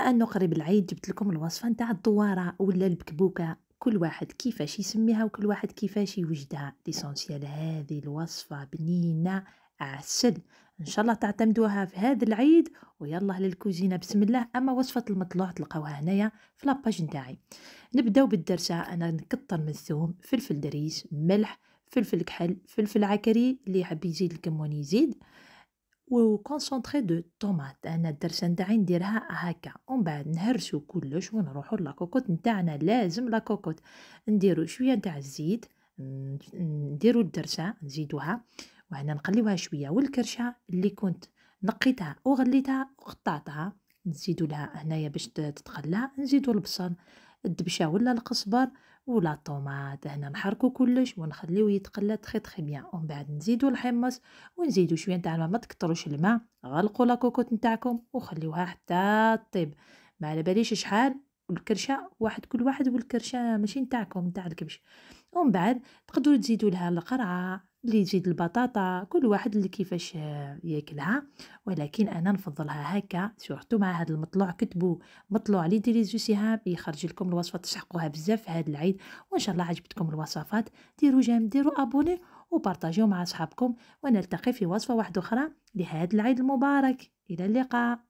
انه أن قريب العيد جبت لكم الوصفة نتاع الدوارة ولا البكبوكة كل واحد كيفاش يسميها وكل واحد كيفاش يوجدها ليسونسيال هذه الوصفة بنينة عسل ان شاء الله تعتمدوها في هذا العيد ويلا للكوزينه بسم الله اما وصفه المطلوع تلقاوها هنايا في لاباج نتاعي نبداو بالدرسه انا نكتر من الثوم فلفل دريس ملح فلفل كحل فلفل عكري اللي يحب يزيد الكمون يزيد وكونسونطري دو طوماط انا الدرسه نتاعي نديرها هكا ومن بعد نهرسو كلش ونروحو لاكوكوت نتاعنا لازم لاكوكوت نديرو شويه نتاع الزيت نديرو الدرسه نزيدوها وهنا نقليوها شويه والكرشه اللي كنت نقيتها وغليتها وقطعتها نزيدو لها هنايا باش تتقلى نزيدو البصل الدبشه ولا القزبر ولا طوماط هنا نحركو كلش ونخليوه يتقلى تخي تخي بيان ومن بعد نزيدو الحمص ونزيدو شويه نتاع الماء ما تكتروش الماء غلقوا لاكوكوت نتاعكم وخليوها حتى طيب ما على باليش شحال الكرشه واحد كل واحد والكرشه ماشي نتاعكم نتاع الكبش ومن بعد تقدروا تزيدوا لها القرعه اللي تجي البطاطا كل واحد اللي كيفاش ياكلها ولكن انا نفضلها هكا سورتو مع هذا المطلوع كتبوا مطلوع لي ديري زو يخرج لكم الوصفه تسحقوها بزاف في هذا العيد وان شاء الله عجبتكم الوصفات ديروا جيم ديروا ابوني وبارطاجيو مع اصحابكم ونلتقي في وصفه واحده اخرى لهذا العيد المبارك الى اللقاء